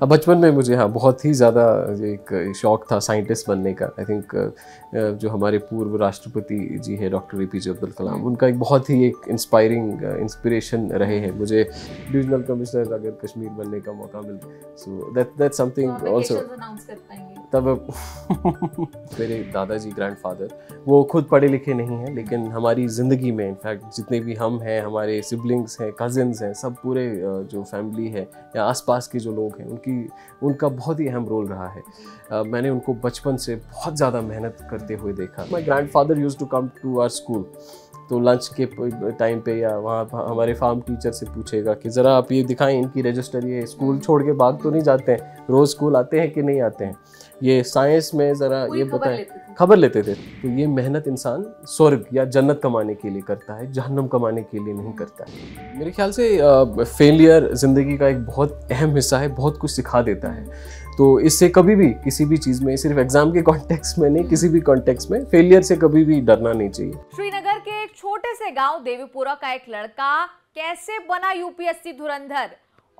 हाँ, बचपन में मुझे हाँ बहुत ही ज़्यादा एक शौक था साइंटिस्ट बनने का आई थिंक जो हमारे पूर्व राष्ट्रपति जी हैं doctor A P J Abdul Kalam उनका एक बहुत ही एक इंस्पायरिंग इंस्पिरेशन रहे हैं मुझे डिविजनल कमिश्नर अगर कश्मीर बनने का मौका मिले so that that something also तब मेरे दादाजी ग्रैंडफादर वो खुद पढ़े लिखे नहीं हैं लेकिन हमारी ज़िंदगी में इनफैक्ट जितने भी हम हैं हमारे सिबलिंग्स हैं कज़न्स हैं सब पूरे जो फैमिली है या आसपास के जो लोग हैं उनकी उनका बहुत ही अहम रोल रहा है uh, मैंने उनको बचपन से बहुत ज़्यादा मेहनत करते हुए देखा my grandfather use to come to our school तो लंच के टाइम पे या वहाँ हमारे फार्म टीचर से पूछेगा कि ज़रा आप ये दिखाएं इनकी रजिस्टर ये स्कूल छोड़ के भाग तो नहीं जाते हैं रोज़ स्कूल आते हैं कि नहीं आते हैं ये साइंस में ज़रा ये बताए खबर लेते थे तो ये मेहनत इंसान स्वर्ग या जन्नत कमाने के लिए करता है जहन्नम कमाने के लिए नहीं करता है मेरे ख्याल से फेलियर ज़िंदगी का एक बहुत अहम हिस्सा है बहुत कुछ सिखा देता है तो इससे कभी भी किसी भी चीज़ में सिर्फ एग्जाम के कॉन्टेक्स्ट में नहीं किसी भी कॉन्टेक्स्ट में फेलियर से कभी भी डरना नहीं चाहिए श्रीनगर के एक छोटे से गाँव देवीपुरा का एक लड़का कैसे बना यूपीएससी धुरंधर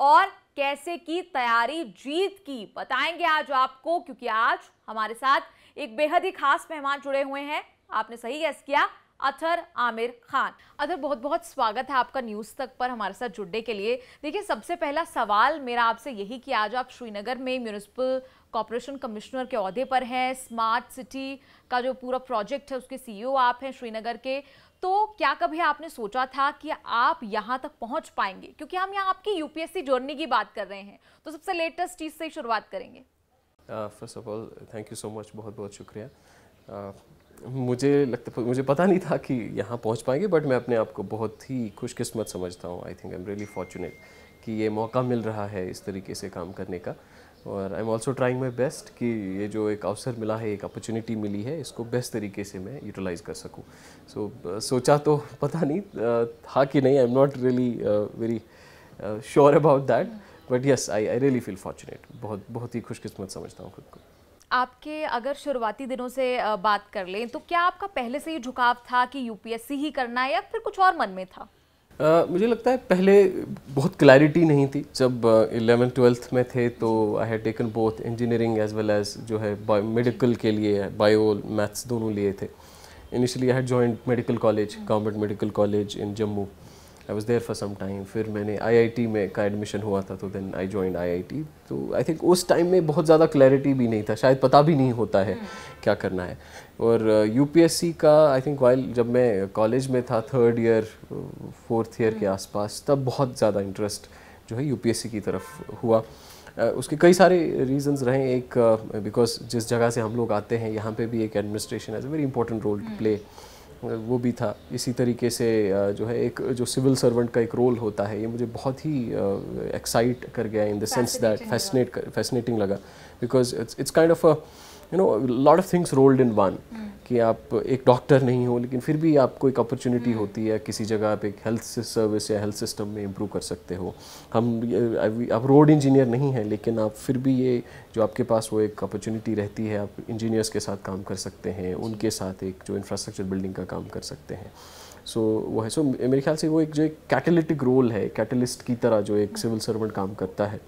और कैसे की तैयारी जीत की बताएंगे आज आपको क्योंकि आज हमारे साथ एक बेहद ही खास मेहमान जुड़े हुए हैं आपने सही गैस किया अथर आमिर खान अथर बहुत बहुत स्वागत है आपका न्यूज़ तक पर हमारे साथ जुड़ने के लिए देखिए सबसे पहला सवाल मेरा आपसे यही कि आज आप श्रीनगर में म्यूनिसिपल कॉरपोरेशन कमिश्नर के अहदे पर हैं स्मार्ट सिटी का जो पूरा प्रोजेक्ट है उसके सीईओ आप हैं श्रीनगर के तो क्या कभी आपने सोचा था कि आप यहां तक पहुंच पाएंगे क्योंकि हम यहां आपकी यूपीएससी जर्नी की बात कर रहे हैं तो सबसे लेटेस्ट चीज़ से शुरुआत करेंगे first of all thank you so much बहुत बहुत शुक्रिया uh, मुझे लगता मुझे पता नहीं था कि यहाँ पहुँच पाएंगे बट मैं अपने आप को बहुत ही खुशकिस्मत समझता हूँ I think I am really fortunate कि ये मौका मिल रहा है इस तरीके से काम करने का uh, और I am also trying my best कि ये जो एक अवसर मिला है एक अपॉर्चुनिटी मिली है इसको बेस्ट तरीके से मैं यूटिलाइज़ कर सकूँ सो so, uh, सोचा तो पता नहीं uh, था कि नहीं I am not really very sure about that but yes I I really feel fortunate बहुत बहुत ही खुशकिस्मत समझता हूँ खुद को आपके अगर शुरुआती दिनों से uh, बात कर लें तो क्या आपका पहले से ही झुकाव था कि यूपीएससी ही करना है या फिर कुछ और मन में था मुझे लगता है पहले बहुत क्लैरिटी नहीं थी जब इलेवेंथ ट्वेल्थ में थे तो I had taken both engineering as well as जो है मेडिकल के लिए बायो मैथ्स दोनों लिए थे initially I had joint medical college government medical college in Jammu I was there for some time फिर मैंने टी में का एडमिशन हुआ था तो देन आई ज्वाइन टी तो आई थिंक उस टाइम में बहुत ज़्यादा क्लैरिटी भी नहीं था शायद पता भी नहीं होता है हम्म। क्या करना है और यू uh, सी का आई थिंक वाइल जब मैं कॉलेज में था थर्ड ईयर फोर्थ ईयर के हम्म। आसपास तब बहुत ज़्यादा इंटरेस्ट जो है सी की तरफ हुआ Uh, उसके कई सारे रीजंस रहे एक बिकॉज uh, जिस जगह से हम लोग आते हैं यहाँ पे भी एक administration as a very important role play वो भी था इसी तरीके से जो है एक जो सिविल सर्वेंट का एक रोल होता है ये मुझे बहुत ही एक्साइट कर गया in the sense that fascinate fascinating लगा because it's kind of you know lot of things rolled in one कि आप एक डॉक्टर नहीं हो लेकिन फिर भी आपको एक अपॉर्चुनिटी hmm. होती है किसी जगह आप एक हेल्थ सर्विस या हेल्थ सिस्टम में इम्प्रूव कर सकते हो हम आप रोड इंजीनियर नहीं हैं लेकिन आप फिर भी ये जो आपके पास वो एक अपॉर्चुनिटी रहती है आप इंजीनियर्स के साथ काम कर सकते हैं उनके साथ एक जो इंफ्रास्ट्रक्चर बिल्डिंग का काम कर सकते हैं सो so, वो है सो so, मेरे ख्याल से वो एक जो एक कैटलिटिक रोल है कैटलिस्ट की तरह जो एक सिविल hmm. सर्वेंट काम करता है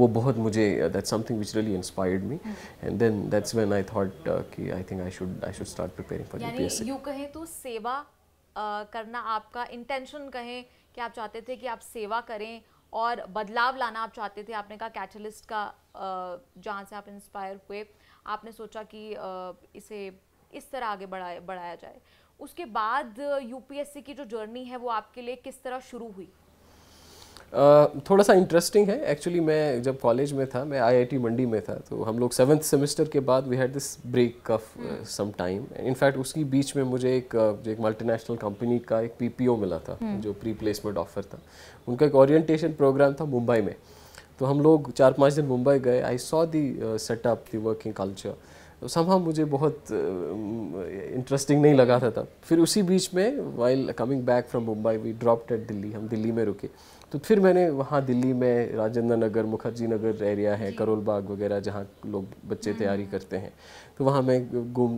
वो बहुत मुझे that something which really inspired me and then that's when I thought कि I think I should I should start preparing for UPSC you कहें तो सेवा uh, करना आपका इंटेंशन कहें कि आप चाहते थे कि आप सेवा करें और बदलाव लाना आप चाहते थे आपने कहा कैटलिस्ट का uh, जहाँ से आप इंस्पायर हुए आपने सोचा कि uh, इसे इस तरह आगे बढ़ाया बढ़ाया जाए उसके बाद यूपीएससी uh, की जो जर्नी है वो आपके लिए किस तरह शुरू हुई थोड़ा सा इंटरेस्टिंग है एक्चुअली मैं जब कॉलेज में था मैं आईआईटी मंडी में था तो हम लोग सेवन्थ सेमेस्टर के बाद we had this break of some time in fact उसकी बीच में मुझे एक जो एक मल्टीनेशनल कंपनी का एक पीपीओ मिला था hmm. जो प्री प्लेसमेंट ऑफर था उनका एक ओरिएंटेशन प्रोग्राम था मुंबई में तो हम लोग चार पाँच दिन मुंबई गए I saw the setup the working culture तो समहा मुझे बहुत इंटरेस्टिंग uh, नहीं लगा था तब फिर उसी बीच में while coming back from Mumbai we dropped at Delhi हम दिल्ली में रुके तो फिर मैंने वहाँ दिल्ली में राजेंद्र नगर मुखर्जी नगर एरिया है करोल बाग वगैरह जहाँ लोग बच्चे हाँ। तैयारी करते हैं तो वहाँ मैं घूम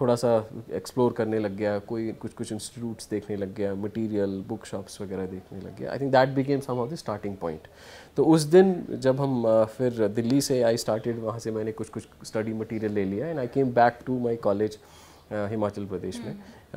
थोड़ा सा एक्सप्लोर करने लग गया कोई कुछ कुछ इंस्टीट्यूट्स देखने लग गया मटेरियल बुक शॉप्स वगैरह देखने लग गया I think that became some of the starting point तो उस दिन जब हम फिर दिल्ली से आई स्टार्टेड वहाँ से मैंने कुछ कुछ स्टडी मटीरियल ले लिया and I came back to my college Himachal Pradesh में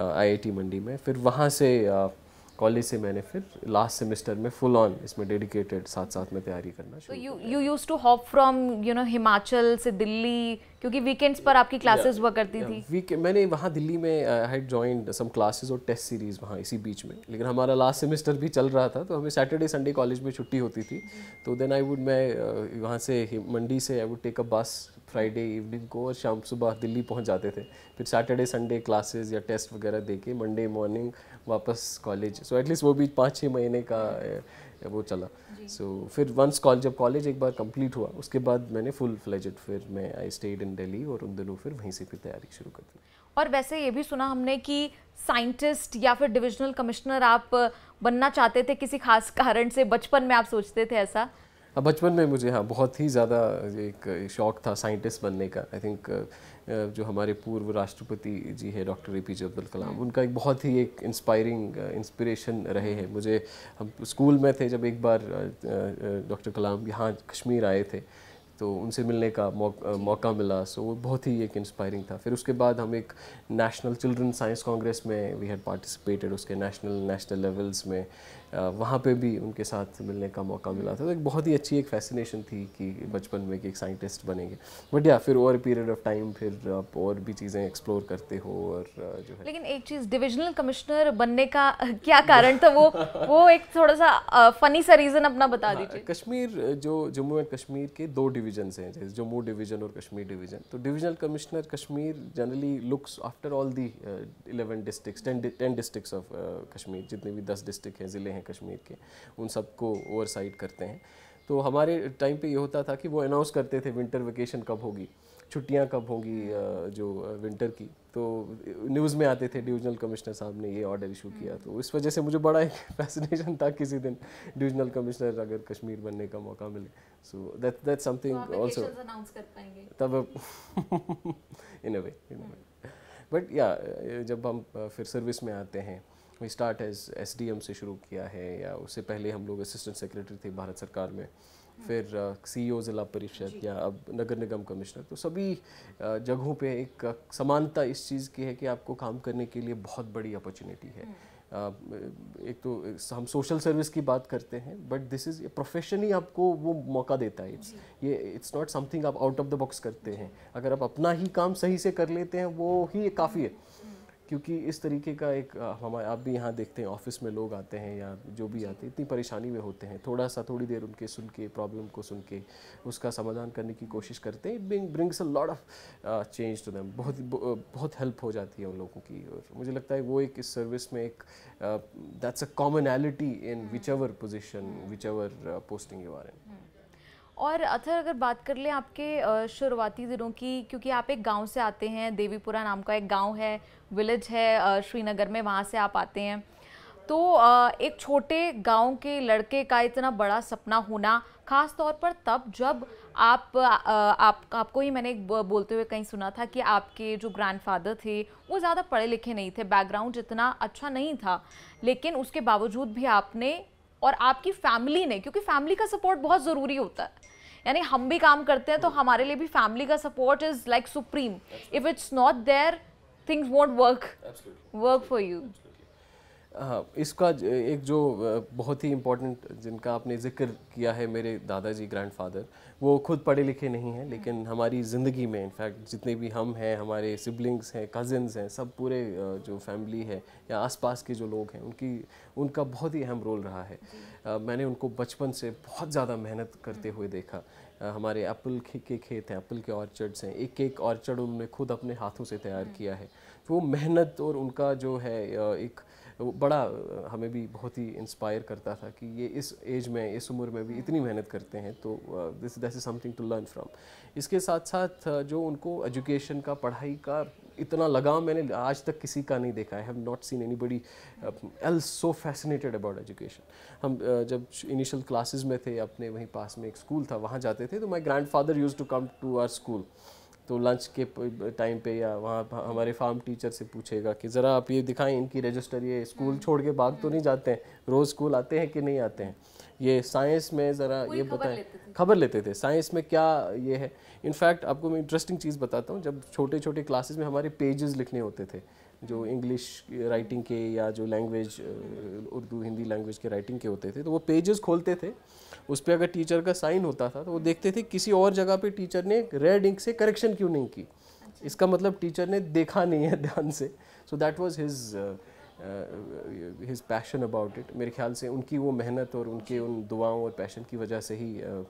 आई आई टी मंडी में फिर वहाँ से uh, कॉलेज से मैंने फिर लास्ट सेमेस्टर में फुल ऑन इसमें डेडिकेटेड साथ साथ में तैयारी करना शुरू you you used to hop from you know Himachal से दिल्ली क्योंकि वीकेंड्स पर आपकी क्लासेस हुआ करती थी वीक मैंने वहाँ दिल्ली में हेड हैड सम क्लासेस और टेस्ट सीरीज वहाँ इसी बीच में लेकिन हमारा लास्ट सेमेस्टर भी चल रहा था तो हमें सैटरडे संडे कॉलेज में छुट्टी होती थी तो देन आई वुड मैं uh, वहाँ से मंडी से आई वुड टेक अ बस फ्राइडे इवनिंग को और शाम सुबह दिल्ली पहुँच जाते थे फिर सैटरडे संडे क्लासेज या टेस्ट वगैरह दे के मंडे मॉर्निंग वापस कॉलेज सो एटलीस्ट वो भी पाँच छः महीने का uh, वो चला सो so, फिर वंस कॉल जब कॉलेज एक बार कंप्लीट हुआ उसके बाद मैंने फुल फ्लेजेड फिर मैं आई स्टेड इन दिल्ली और उन दिनों फिर वहीं से फिर तैयारी शुरू कर दी और वैसे ये भी सुना हमने कि साइंटिस्ट या फिर डिविजनल कमिश्नर आप बनना चाहते थे किसी खास कारण से बचपन में आप सोचते थे ऐसा हाँ, बचपन में मुझे हाँ बहुत ही ज़्यादा एक शौक था साइंटिस्ट बनने का आई थिंक uh, जो हमारे पूर्व राष्ट्रपति जी हैं doctor A P J Abdul Kalam उनका एक बहुत ही एक इंस्पायरिंग इंस्पिरेशन रहे हैं मुझे हम स्कूल में थे जब एक बार डॉक्टर कलाम यहाँ कश्मीर आए थे तो उनसे मिलने का मौका, मिला सो so, वो बहुत ही एक इंस्पायरिंग था फिर उसके बाद हम एक नेशनल चिल्ड्रन साइंस कांग्रेस में वी हैड पार्टिसिपेटेड उसके नेशनल नेशनल लेवल्स में वहाँ पे भी उनके साथ मिलने का मौका मिला था तो एक बहुत ही अच्छी एक फैसिनेशन थी कि बचपन में कि एक साइंटिस्ट बनेंगे बट या फिर और पीरियड ऑफ टाइम फिर आप और भी चीज़ें एक्सप्लोर करते हो और जो है लेकिन एक चीज़ डिविजनल कमिश्नर बनने का क्या कारण था वो वो एक थोड़ा सा फनी सा रीज़न अपना बता हाँ, दीजिए कश्मीर जो जम्मू एंड कश्मीर के दो डिवीजन डिवीजन हैं जैसे जम्मू डिवीजन और कश्मीर डिवीजन तो divisional commissioner Kashmir generally looks after all the eleven districts ten ten districts of Kashmir जितने भी दस डिस्ट्रिक्ट हैं ज़िले हैं कश्मीर के उन सबको ओवरसाइट करते हैं तो हमारे टाइम पे ये होता था कि वो अनाउंस करते थे विंटर वेकेशन कब होगी छुट्टियां कब होंगी जो विंटर की तो न्यूज़ में आते थे डिविजनल कमिश्नर साहब ने ये ऑर्डर इशू किया हम्म। तो इस वजह से मुझे बड़ा एक फैसिनेशन था किसी दिन डिविजनल कमिश्नर अगर कश्मीर बनने का मौका मिले so that that something also तब in a way in way but या जब हम फिर सर्विस में आते हैं स्टार्ट एज एम से शुरू किया है या उससे पहले हम लोग असिस्टेंट सेक्रेटरी थे भारत सरकार में फिर सी ओ e ज़िला परिषद या अब नगर निगम कमिश्नर तो सभी जगहों पे एक समानता इस चीज़ की है कि आपको काम करने के लिए बहुत बड़ी अपॉर्चुनिटी है हम्म। एक तो हम सोशल सर्विस की बात करते हैं बट दिस इज़ प्रोफेशन ही आपको वो मौका देता है इट्स ये इट्स नॉट समथिंग आप आउट ऑफ द बॉक्स करते हैं अगर आप अपना ही काम सही से कर लेते हैं वो ही काफ़ी है क्योंकि इस तरीके का एक हमारे आप भी यहाँ देखते हैं ऑफिस में लोग आते हैं या जो भी आते हैं इतनी परेशानी में होते हैं थोड़ा सा थोड़ी देर उनके सुन के प्रॉब्लम को सुन के उसका समाधान करने की कोशिश करते हैं being brings a lot of change to them बहुत बहुत हेल्प हो जाती है उन लोगों की और मुझे लगता है वो एक इस सर्विस में एक that's a commonality in hmm. Which ever position which ever posting you are in और अथर अगर बात कर लें आपके शुरुआती दिनों की क्योंकि आप एक गांव से आते हैं देवीपुरा नाम का एक गांव है विलेज है श्रीनगर में वहाँ से आप आते हैं तो एक छोटे गांव के लड़के का इतना बड़ा सपना होना ख़ास तौर पर तब जब आप आप आपको ही मैंने बोलते हुए कहीं सुना था कि आपके जो ग्रैंडफादर थे वो ज़्यादा पढ़े लिखे नहीं थे बैकग्राउंड इतना अच्छा नहीं था लेकिन उसके बावजूद भी आपने और आपकी फैमिली ने क्योंकि फैमिली का सपोर्ट बहुत ज़रूरी होता है यानी हम भी काम करते हैं तो हम्म। हमारे लिए भी फैमिली का support is like supreme if it's not there things won't work work for you हाँ इसका एक जो बहुत ही इम्पोर्टेंट जिनका आपने जिक्र किया है मेरे दादाजी ग्रैंडफादर वो खुद पढ़े लिखे नहीं हैं लेकिन हम्म। हमारी ज़िंदगी में इनफैक्ट जितने भी हम हैं हमारे सिबलिंग्स हैं कज़न्स हैं सब पूरे जो फैमिली है या आसपास के जो लोग हैं उनकी उनका बहुत ही अहम रोल रहा है मैंने उनको बचपन से बहुत ज़्यादा मेहनत करते हम्म। हुए देखा हमारे एप्पल के खेत हैं एप्पल के ऑर्चर्ड्स हैं एक एक ऑर्चर्ड उन्होंने खुद अपने हाथों से तैयार हम्म। किया है तो वो मेहनत और उनका जो है एक बड़ा हमें भी बहुत ही इंस्पायर करता था कि ये इस एज में इस उम्र में भी इतनी मेहनत करते हैं तो this that is something to learn from इसके साथ साथ जो उनको एजुकेशन का पढ़ाई का इतना लगाव मैंने आज तक किसी का नहीं देखा I have not seen anybody also fascinated about education हम uh, जब इनिशियल क्लासेस में थे अपने वहीं पास में एक स्कूल था वहाँ जाते थे तो my grandfather use to come to our school तो लंच के टाइम पे या वहाँ हमारे फार्म टीचर से पूछेगा कि ज़रा आप ये दिखाएं इनकी रजिस्टर ये स्कूल हम्म। छोड़ के भाग तो नहीं जाते हैं रोज़ स्कूल आते हैं कि नहीं आते हैं ये साइंस में ज़रा ये बताएं खबर लेते थे साइंस में क्या ये है इनफैक्ट आपको मैं इंटरेस्टिंग चीज़ बताता हूँ जब छोटे छोटे क्लासेज में हमारे पेजेस लिखने होते थे जो इंग्लिश राइटिंग के या जो लैंग्वेज उर्दू हिंदी लैंग्वेज के राइटिंग के होते थे तो वो पेजेस खोलते थे उस पर अगर टीचर का साइन होता था तो वो देखते थे किसी और जगह पे टीचर ने रेड इंक से करेक्शन क्यों नहीं की इसका मतलब टीचर ने देखा नहीं है ध्यान से so that was his his passion about it मेरे ख्याल से उनकी वो मेहनत और उनके उन दुआओं और पैशन की वजह से ही uh,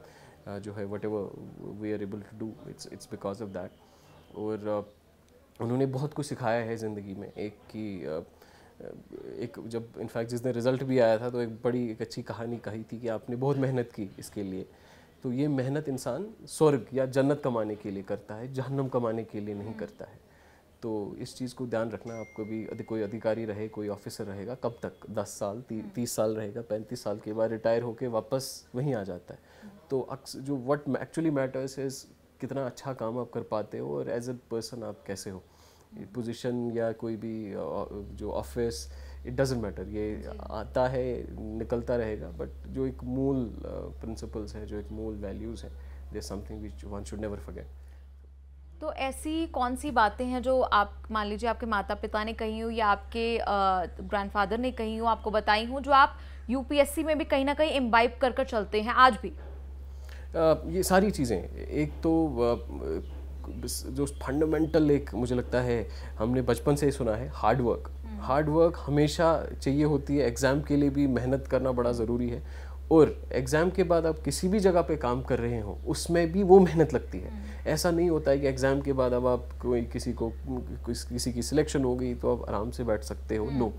uh, जो है whatever we are able to do it's it's because of that और uh, उन्होंने बहुत कुछ सिखाया है ज़िंदगी में एक कि एक जब इनफैक्ट जिस दिन रिज़ल्ट भी आया था तो एक बड़ी एक अच्छी कहानी कही थी कि आपने बहुत मेहनत की इसके लिए तो ये मेहनत इंसान स्वर्ग या जन्नत कमाने के लिए करता है जहन्नम कमाने के लिए नहीं हम्म। करता है तो इस चीज़ को ध्यान रखना आपको भी अधि, कोई अधिकारी रहे कोई ऑफिसर रहेगा कब तक दस साल ती, हम्म। तीस साल रहेगा पैंतीस साल के बाद रिटायर होके वापस वहीं आ जाता है हम्म। तो जो वट एक्चुअली मैटर्स इज़ कितना अच्छा काम आप कर पाते हो और एज ए पर्सन आप कैसे हो पोजीशन हम्म। या कोई भी जो ऑफिस इट डजेंट मैटर ये आता है निकलता रहेगा बट जो एक मूल प्रिंसिपल्स है जो एक मूल वैल्यूज़ है they something which one should never forget तो ऐसी कौन सी बातें हैं जो आप मान लीजिए आपके माता पिता ने कही हो या आपके ग्रैंडफादर फादर ने कही हो आपको बताई हूँ जो आप यूपीएससी में भी कहीं ना कहीं इम्बाइब कर कर चलते हैं आज भी ये सारी चीज़ें एक तो जो फंडामेंटल एक मुझे लगता है हमने बचपन से ही सुना है हार्डवर्क हार्डवर्क हम्म। हमेशा चाहिए होती है एग्ज़ाम के लिए भी मेहनत करना बड़ा ज़रूरी है और एग्ज़ाम के बाद आप किसी भी जगह पे काम कर रहे हो उसमें भी वो मेहनत लगती है हम्म। ऐसा नहीं होता है कि एग्ज़ाम के बाद अब आप कोई किसी को किसी की सिलेक्शन हो गई तो आप आराम से बैठ सकते हो नो हम्म। no.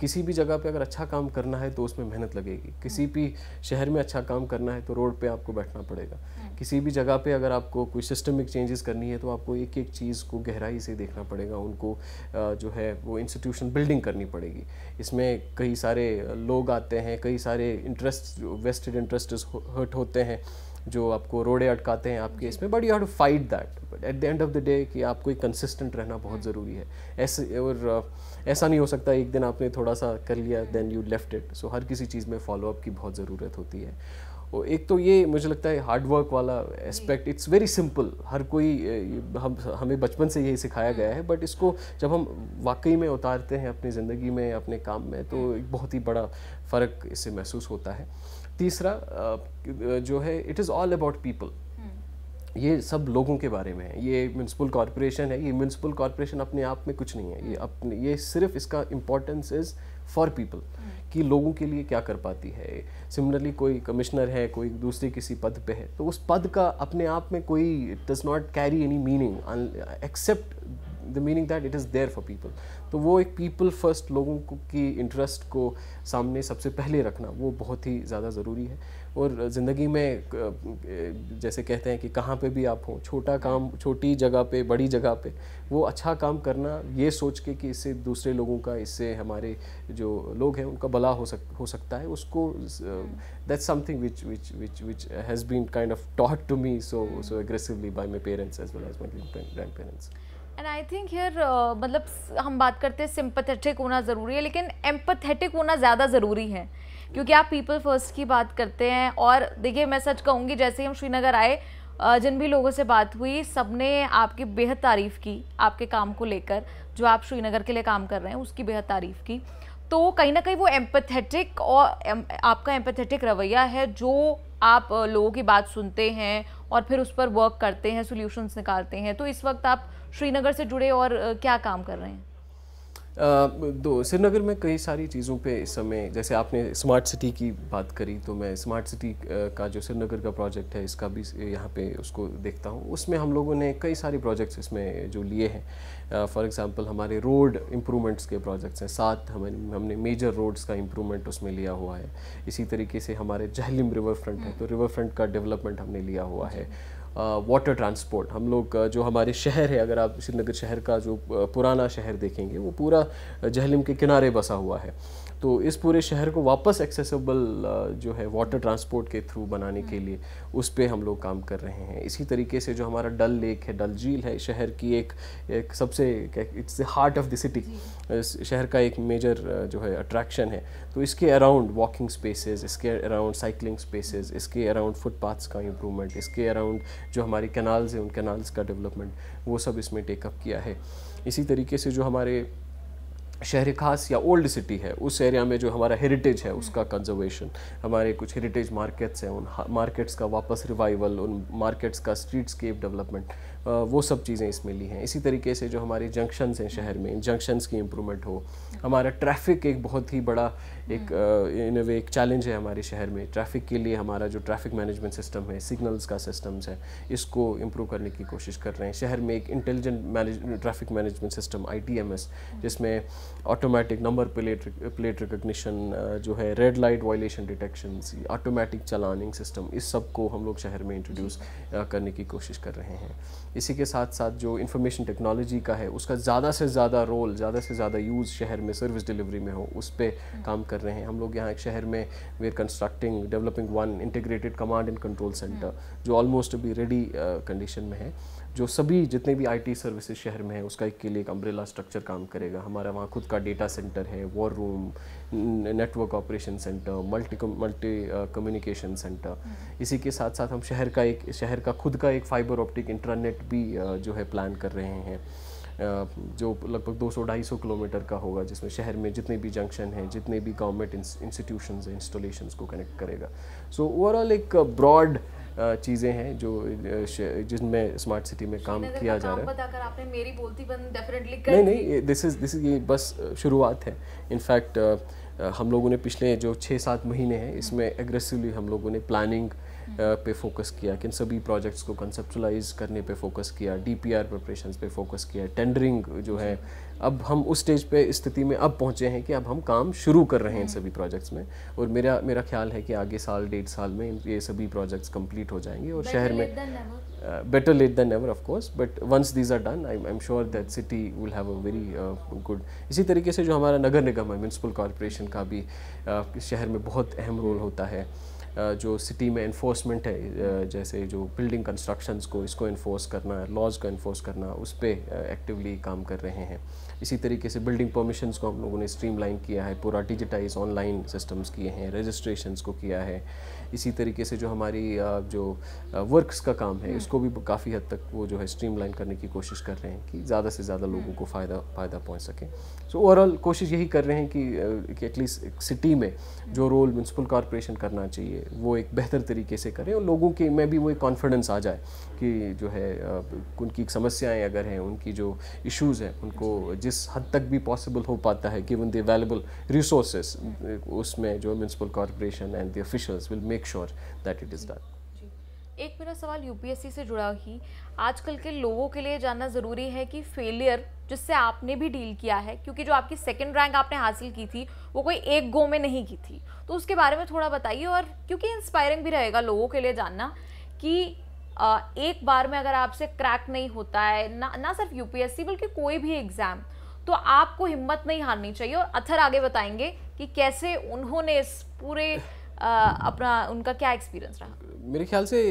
किसी भी जगह पे अगर अच्छा काम करना है तो उसमें मेहनत लगेगी किसी हम्म। भी शहर में अच्छा काम करना है तो रोड पे आपको बैठना पड़ेगा हम्म। किसी भी जगह पे अगर आपको कोई सिस्टमिक चेंजेस करनी है तो आपको एक एक चीज़ को गहराई से देखना पड़ेगा उनको जो है वो इंस्टीट्यूशन बिल्डिंग करनी पड़ेगी इसमें कई सारे लोग आते हैं कई सारे इंटरेस्ट वेस्टेड इंटरेस्ट हर्ट होते हैं जो आपको रोड़े अटकाते हैं आपके इसमें but you have to fight that but at the end of the day कि आपको एक कंसिस्टेंट रहना बहुत hmm. ज़रूरी है ऐसे और ऐसा नहीं हो सकता एक दिन आपने थोड़ा सा कर लिया then you left it so हर किसी चीज़ में फॉलोअप की बहुत ज़रूरत होती है और एक तो ये मुझे लगता है हार्डवर्क वाला एस्पेक्ट इट्स वेरी सिंपल हर कोई हम हमें बचपन से यही सिखाया गया है बट hmm. इसको जब हम वाकई में उतारते हैं अपनी ज़िंदगी में अपने काम में तो hmm. एक बहुत ही बड़ा फ़र्क इससे महसूस होता है तीसरा जो है it is all about people ये सब लोगों के बारे में है ये म्यूनसिपल कॉरपोरेशन है ये म्यूनसिपल कॉरपोरेशन अपने आप में कुछ नहीं है ये हम्म। अपने ये सिर्फ इसका इम्पोर्टेंस इज़ फॉर पीपल कि लोगों के लिए क्या कर पाती है सिमिलरली कोई कमिश्नर है कोई दूसरे किसी पद पे है तो उस पद का अपने आप में कोई does not carry any meaning except the meaning that it is there for people तो वो एक पीपल फर्स्ट लोगों को की इंटरेस्ट को सामने सबसे पहले रखना वो बहुत ही ज़्यादा ज़रूरी है और ज़िंदगी में जैसे कहते हैं कि कहाँ पे भी आप हों छोटा काम छोटी जगह पे बड़ी जगह पे वो अच्छा काम करना ये सोच के कि इससे दूसरे लोगों का इससे हमारे जो लोग हैं उनका भला हो सक हो सकता है उसको that something which which which which has been kind of taught to me so so aggressively by my parents as well as my grandparents and I think here मतलब हम बात करते हैं सिंपथेटिक होना ज़रूरी है लेकिन एम्पथेटिक होना ज़्यादा ज़रूरी है क्योंकि आप पीपल फर्स्ट की बात करते हैं और देखिए मैं सच कहूँगी जैसे ही हम श्रीनगर आए जिन भी लोगों से बात हुई सब ने आपकी बेहद तारीफ़ की आपके काम को लेकर जो आप श्रीनगर के लिए काम कर रहे हैं उसकी बेहद तारीफ़ की तो कहीं ना कहीं वो एम्पथेटिक और आपका एम्पथेटिक रवैया है जो आप लोगों की बात सुनते हैं और फिर उस पर वर्क करते हैं सोल्यूशंस निकालते हैं तो इस वक्त आप श्रीनगर से जुड़े और क्या काम कर रहे हैं दो श्रीनगर में कई सारी चीज़ों पे इस समय जैसे आपने स्मार्ट सिटी की बात करी तो मैं स्मार्ट सिटी का जो श्रीनगर का प्रोजेक्ट है इसका भी यहाँ पे उसको देखता हूँ उसमें हम लोगों ने कई सारे प्रोजेक्ट्स इसमें जो लिए हैं फॉर एग्जांपल हमारे रोड इम्प्रूवमेंट्स के प्रोजेक्ट्स हैं साथ हमें हमने मेजर रोड्स का इम्प्रूवमेंट उसमें लिया हुआ है इसी तरीके से हमारे जहलिम रिवर फ्रंट है तो रिवर हम्म। फ्रंट का डेवलपमेंट हमने लिया हुआ है वाटर ट्रांसपोर्ट हम लोग जो हमारे शहर है अगर आप श्रीनगर शहर का जो पुराना शहर देखेंगे वो पूरा जहलिम के किनारे बसा हुआ है तो इस पूरे शहर को वापस एक्सेसिबल uh, जो है वाटर ट्रांसपोर्ट के थ्रू बनाने के लिए उस पर हम लोग काम कर रहे हैं इसी तरीके से जो हमारा डल लेक है डल झील है शहर की एक एक सबसे it's the heart of the city शहर का एक मेजर uh, जो है अट्रैक्शन है तो इसके अराउंड वॉकिंग स्पेसेस इसके अराउंड साइकिलिंग स्पेसेस इसके अराउंड फुटपाथ्स का इम्प्रूवमेंट इसके अराउंड जो हमारी कैनाल्स हैं उन कैनाल्स का डेवलपमेंट वो सब इसमें टेकअप किया है इसी तरीके से जो हमारे शहर खास या ओल्ड सिटी है उस एरिया में जो हमारा हेरिटेज है उसका कंजर्वेशन हमारे कुछ हेरिटेज मार्केट्स हैं उन मार्केट्स का वापस रिवाइवल उन मार्केट्स का स्ट्रीटस्केप डेवलपमेंट वो सब चीज़ें इसमें ली हैं इसी तरीके से जो हमारे जंक्शंस हैं शहर में इन जंक्शंस की इम्प्रूवमेंट हो हमारा ट्रैफिक एक बहुत ही बड़ा एक हम्म। इन वे एक चैलेंज है हमारे शहर में ट्रैफिक के लिए हमारा जो ट्रैफिक मैनेजमेंट सिस्टम है सिग्नल्स का सिस्टम्स है इसको इम्प्रूव करने की कोशिश कर रहे हैं शहर में एक intelligent manage traffic management system आई जिसमें automatic number plate plate recognition जो है red light violation detection automatic चलानिंग सिस्टम इस सब को हम लोग शहर में इंट्रोड्यूस करने की कोशिश कर रहे हैं इसी के साथ साथ जो इंफॉर्मेशन टेक्नोलॉजी का है उसका ज़्यादा से ज़्यादा रोल ज़्यादा से ज़्यादा यूज़ शहर में सर्विस डिलीवरी में हो उस पर हम्म। काम कर कर रहे हैं हम लोग यहाँ एक शहर में we are constructing developing one integrated command and control centre जो ऑलमोस्ट अभी रेडी कंडीशन में है जो सभी जितने भी आईटी सर्विसेज शहर में है उसका एक के लिए एक अम्ब्रेला स्ट्रक्चर काम करेगा हमारा वहाँ खुद का डेटा सेंटर है war room network operation centre multi multi communication centre इसी के साथ साथ हम शहर का एक शहर का खुद का एक फाइबर ऑप्टिक इंटरनेट भी uh, जो है प्लान कर रहे हैं जो लगभग 200-250 किलोमीटर का होगा जिसमें शहर में जितने भी जंक्शन हैं जितने भी गवर्नमेंट इंस्टीट्यूशन हैं इंस्टॉलेशन को कनेक्ट करेगा सो so, ओवरऑल एक ब्रॉड चीज़ें हैं जो जिनमें स्मार्ट सिटी में काम किया जा रहा है आपने मेरी बोलती बंद डेफिनेटली नहीं नहीं दिस इज़ दिस इज़ ये बस शुरुआत है इनफैक्ट हम लोगों ने पिछले जो छः सात महीने हैं इसमें एग्रेसिवली हम लोगों ने प्लानिंग पे फोकस किया किन सभी प्रोजेक्ट्स को कंसेप्चुलाइज करने पे फोकस किया डीपीआर प्रिपरेशन पे फोकस किया टेंडरिंग जो है अब हम उस स्टेज पे स्थिति में अब पहुंचे हैं कि अब हम काम शुरू कर रहे हैं इन सभी प्रोजेक्ट्स में और मेरा मेरा ख्याल है कि आगे साल डेढ़ साल में ये सभी प्रोजेक्ट्स कंप्लीट हो जाएंगे और शहर में Uh, better late than never of course but once these are done I'm, I'm sure that city will have a very uh, good isi tarike se jo hamara nagar nigam hai municipal corporation ka bhi shahar mein bahut बहुत role hota hai जो city में enforcement है जैसे जो building constructions को इसको enforce करना laws को इन्फोर्स करना उस पर एक्टिवली काम कर रहे हैं इसी तरीके से बिल्डिंग परमिशन को हम लोगों ने स्ट्रीमलाइन किया है पूरा डिजिटाइज ऑनलाइन सिस्टम्स किए हैं रजिस्ट्रेशन को किया है इसी तरीके से जो हमारी जो वर्क्स का काम है उसको हम्म। भी काफ़ी हद तक वो जो है स्ट्रीमलाइन करने की कोशिश कर रहे हैं कि ज़्यादा से ज़्यादा लोगों हम्म। को फ़ायदा फ़ायदा पहुँच सके सो ओवरऑल कोशिश यही कर रहे हैं कि एटलीस्ट सिटी में जो रोल म्यूनसिपल कॉरपोरेशन करना चाहिए वो एक बेहतर तरीके से करें और लोगों के में भी वो एक कॉन्फिडेंस आ जाए कि जो है उनकी समस्याएं अगर हैं उनकी जो इश्यूज़ हैं उनको जिस हद तक भी पॉसिबल हो पाता है गिवन द अवेलेबल रिसोर्स उसमें जो municipal corporation and the officials will make sure that it is done एक मेरा सवाल यूपीएससी से जुड़ा ही आजकल के लोगों के लिए जानना ज़रूरी है कि फेलियर जिससे आपने भी डील किया है क्योंकि जो आपकी सेकंड रैंक आपने हासिल की थी वो कोई एक गो में नहीं की थी तो उसके बारे में थोड़ा बताइए और क्योंकि इंस्पायरिंग भी रहेगा लोगों के लिए जानना कि एक बार में अगर आपसे क्रैक नहीं होता है ना ना सिर्फ यूपीएससी बल्कि कोई भी एग्ज़ाम तो आपको हिम्मत नहीं हारनी चाहिए और अथर आगे बताएंगे कि कैसे उन्होंने इस पूरे आ, अपना उनका क्या एक्सपीरियंस रहा मेरे ख्याल से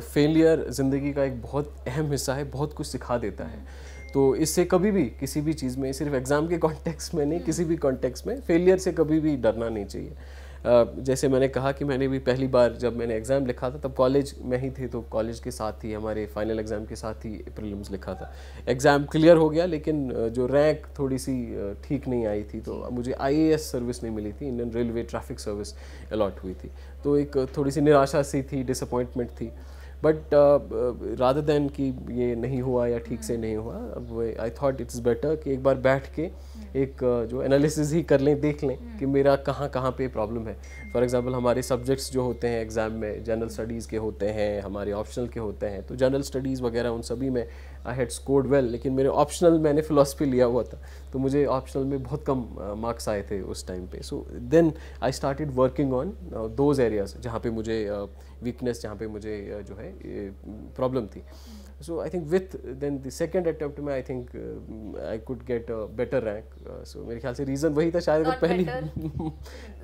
फेलियर ज़िंदगी का एक बहुत अहम हिस्सा है बहुत कुछ सिखा देता है तो इससे कभी भी किसी भी चीज़ में सिर्फ एग्ज़ाम के कॉन्टेक्स्ट में नहीं किसी भी कॉन्टेक्स्ट में फेलियर से कभी भी डरना नहीं चाहिए जैसे मैंने कहा कि मैंने भी पहली बार जब मैंने एग्ज़ाम लिखा था तब कॉलेज में ही थे तो कॉलेज के साथ ही हमारे फाइनल एग्ज़ाम के साथ ही प्रीलिम्स लिखा था एग्ज़ाम क्लियर हो गया लेकिन जो रैंक थोड़ी सी ठीक नहीं आई थी तो मुझे आई सर्विस नहीं मिली थी Indian railway traffic service allot हुई थी तो एक थोड़ी सी निराशा सी थी डिसअपॉइंटमेंट थी बट राधा दैन की ये नहीं हुआ या ठीक से नहीं हुआ आई थॉट इट्स बेटर कि एक बार बैठ के uh, एक जो एनालिसिस ही कर लें देख लें हम्म। कि मेरा कहाँ कहाँ पे प्रॉब्लम है फॉर एग्जांपल हमारे सब्जेक्ट्स जो होते हैं एग्ज़ाम में जनरल स्टडीज़ के होते हैं हमारे ऑप्शनल के होते हैं तो जनरल स्टडीज़ वगैरह उन सभी में आई हैड स्कोर्ड वेल लेकिन मेरे ऑप्शनल मैंने फ़िलासफ़ी लिया हुआ था तो मुझे ऑप्शनल में बहुत कम मार्क्स आए थे उस टाइम पे so then I started working on those areas जहाँ पे मुझे वीकनेस जहाँ पे मुझे जो है प्रॉब्लम थी So, I think with uh, then the second attempt I think uh, I could get a better rank. Uh, so मेरे ख्याल से reason वही था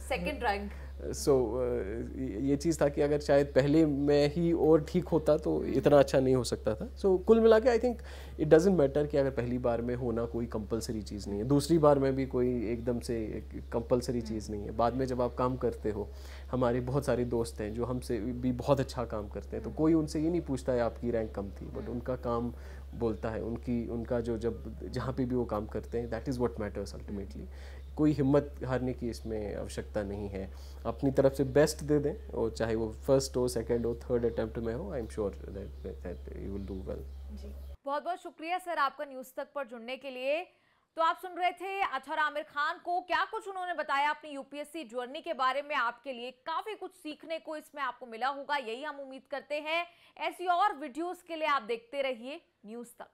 second rank सो so, uh, ये चीज़ था कि अगर शायद पहले मैं ही और ठीक होता तो इतना अच्छा नहीं हो सकता था सो so, कुल मिला के I think it doesn't matter कि अगर पहली बार में होना कोई कंपलसरी चीज़ नहीं है दूसरी बार में भी कोई एकदम से कंपलसरी हम्म। चीज़ नहीं है बाद में जब आप काम करते हो हमारे बहुत सारे दोस्त हैं जो हमसे भी बहुत अच्छा काम करते हैं तो हम्म। कोई उनसे ये नहीं पूछता है आपकी रैंक कम थी बट हम्म। उनका काम बोलता है उनकी उनका जो जब जहाँ पे भी वो काम करते हैं that is what matters ultimately कोई हिम्मत हारने की इसमें आवश्यकता नहीं है अपनी तरफ से बेस्ट दे दें और चाहे वो फर्स्ट हो सेकेंड हो थर्ड अटैम्प्ट में हो I am sure that you will do well बहुत बहुत शुक्रिया सर आपका न्यूज़ तक पर जुड़ने के लिए तो आप सुन रहे थे अथर आमिर खान को क्या कुछ उन्होंने बताया अपनी यूपीएससी जर्नी के बारे में आपके लिए काफ़ी कुछ सीखने को इसमें आपको मिला होगा यही हम उम्मीद करते हैं ऐसी और वीडियोस के लिए आप देखते रहिए न्यूज़ तक